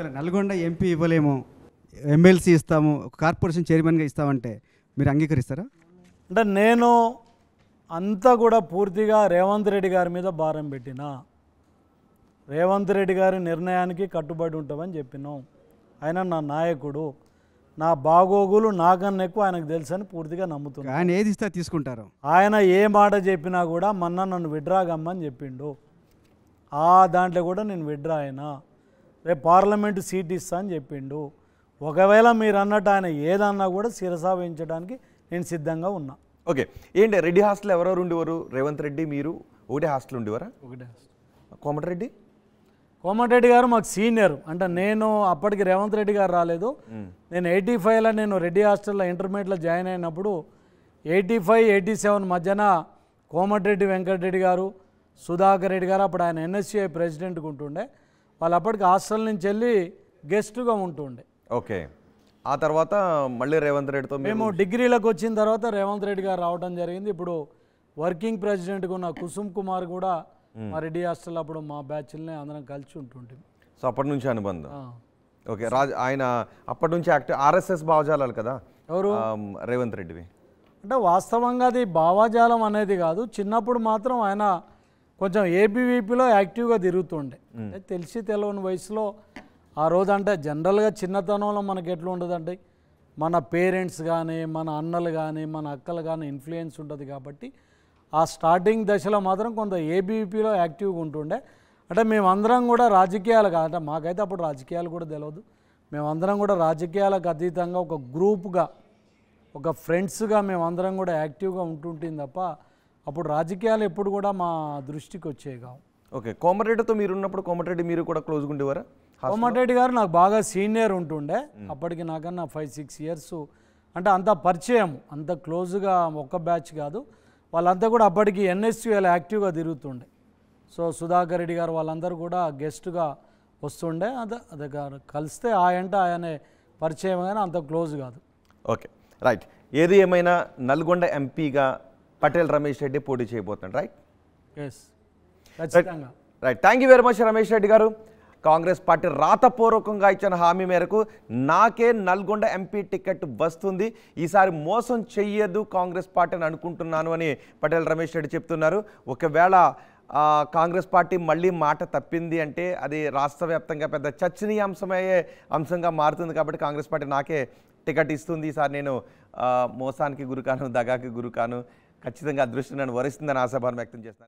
ఒకవేళ నల్గొండ ఎంపీ ఇవ్వలేము ఎమ్మెల్సీ ఇస్తాము కార్పొరేషన్ చైర్మన్గా ఇస్తామంటే మీరు అంగీకరిస్తారా అంటే నేను అంతా కూడా పూర్తిగా రేవంత్ రెడ్డి గారి మీద భారం పెట్టిన రేవంత్ రెడ్డి గారి నిర్ణయానికి కట్టుబడి ఉంటామని చెప్పినాం ఆయన నా నాయకుడు నా బాగోగులు నాకన్నా ఎక్కువ ఆయనకు తెలుసు అని పూర్తిగా నమ్ముతున్నాను ఆయన ఏది ఇస్తే తీసుకుంటారు ఆయన ఏ మాట చెప్పినా కూడా మొన్న నన్ను విడ్రా చెప్పిండు ఆ దాంట్లో కూడా నేను విడ్రా అయినా రేపు పార్లమెంటు సీట్ ఇస్తా అని చెప్పిండు ఒకవేళ మీరు అన్నట్టు ఆయన ఏదన్నా కూడా శిరసా వహించడానికి నేను సిద్ధంగా ఉన్నా ఓకే ఏంటి రెడ్డి హాస్టల్ ఎవరెవరు ఉండేవారు రేవంత్ రెడ్డి మీరు ఒకటే హాస్టల్ ఉండేవారా ఒకటే కోమటిరెడ్డి కోమటిరెడ్డి గారు మాకు సీనియర్ అంటే నేను అప్పటికి రేవంత్ రెడ్డి గారు రాలేదు నేను ఎయిటీ ఫైవ్లో నేను రెడ్డి హాస్టల్లో ఇంటర్మీడియట్లో జాయిన్ అయినప్పుడు ఎయిటీ ఫైవ్ ఎయిటీ సెవెన్ మధ్యన కోమటిరెడ్డి వెంకటరెడ్డి గారు సుధాకర్ రెడ్డి గారు అప్పుడు ఆయన ఎన్ఎస్సీఐ ప్రెసిడెంట్గా ఉంటుండే వాళ్ళు అప్పటికి హాస్టల్ నుంచి వెళ్ళి గెస్ట్గా ఉంటుండే ఓకే ఆ తర్వాత మళ్ళీ రేవంత్ రెడ్డితో మేము డిగ్రీలకు వచ్చిన తర్వాత రేవంత్ రెడ్డి గారు రావడం జరిగింది ఇప్పుడు వర్కింగ్ ప్రెసిడెంట్గా ఉన్న కుసుమ్ కుమార్ కూడా మా రెడ్డి హాస్టల్ అప్పుడు మా బ్యాచ్లనే అందరం కలిసి ఉంటుండే సో అప్పటి నుంచి అనుబంధం ఓకే రాజు ఆయన అప్పటి నుంచి యాక్టివ్ ఆర్ఎస్ఎస్ భావజాలాలు కదా ఎవరు రేవంత్ రెడ్డివి అంటే వాస్తవంగా అది భావజాలం అనేది కాదు చిన్నప్పుడు మాత్రం ఆయన కొంచెం ఏబీవీపీలో యాక్టివ్గా తిరుగుతుండే తెలిసి తెలవని వయసులో ఆ రోజు అంటే జనరల్గా చిన్నతనంలో మనకి ఎట్లా ఉండదండి మన పేరెంట్స్ కానీ మన అన్నలు కానీ మన అక్కలు కానీ ఇన్ఫ్లుయెన్స్ ఉంటుంది కాబట్టి ఆ స్టార్టింగ్ దశలో మాత్రం కొంత ఏబీవీపీలో యాక్టివ్గా ఉంటుండే అంటే మేమందరం కూడా రాజకీయాలు అంటే మాకైతే అప్పుడు రాజకీయాలు కూడా తెలియదు మేమందరం కూడా రాజకీయాలకు అతీతంగా ఒక గ్రూప్గా ఒక ఫ్రెండ్స్గా మేమందరం కూడా యాక్టివ్గా ఉంటుంటుంది తప్ప అప్పుడు రాజకీయాలు ఎప్పుడు కూడా మా దృష్టికి వచ్చేవి కావు ఓకే కోమటిరెడ్డితో మీరు ఉన్నప్పుడు కోమటిరెడ్డి మీరు కూడా క్లోజ్గా ఉండేవారా కోమటిరెడ్డి గారు నాకు బాగా సీనియర్ ఉంటుండే అప్పటికి నాకన్నా ఫైవ్ సిక్స్ ఇయర్స్ అంటే అంత పరిచయం అంత క్లోజ్గా ఒక్క బ్యాచ్ కాదు వాళ్ళంతా కూడా అప్పటికి ఎన్ఎస్యూఎల్ యాక్టివ్గా తిరుగుతుండే సో సుధాకర్ రెడ్డి గారు వాళ్ళందరూ కూడా గెస్ట్గా వస్తుండే అదే అదే కలిస్తే ఆయంట ఆయనే పరిచయం కానీ అంత క్లోజ్ కాదు ఓకే రైట్ ఏది ఏమైనా నల్గొండ ఎంపీగా పటేల్ రమేష్ రెడ్డి పోటీ చేయబోతున్నాడు right right thank you very much Ramesh Reddy garu Congress party రాతపూర్వకంగా ఇచ్చిన హామీ మేరకు నాకే నల్గొండ ఎంపీ టికెట్ వస్తుంది ఈసారి మోసం చెయ్యదు కాంగ్రెస్ అని అనుకుంటున్నాను అని పటేల్ రమేష్ రెడ్డి చెప్తున్నారు ఒకవేళ కాంగ్రెస్ పార్టీ మళ్ళీ మాట తప్పింది అంటే అది రాష్ట్ర వ్యాప్తంగా పెద్ద చర్చనీయాంశమయ్యే అంశంగా మారుతుంది కాబట్టి కాంగ్రెస్ పార్టీ నాకే టికెట్ ఇస్తుంది ఈసారి నేను మోసానికి గురికాను దగాకి గురికాను ఖచ్చితంగా అదృష్టం నన్ను వరిస్తుందని ఆశాభావం వ్యక్తం చేస్తాను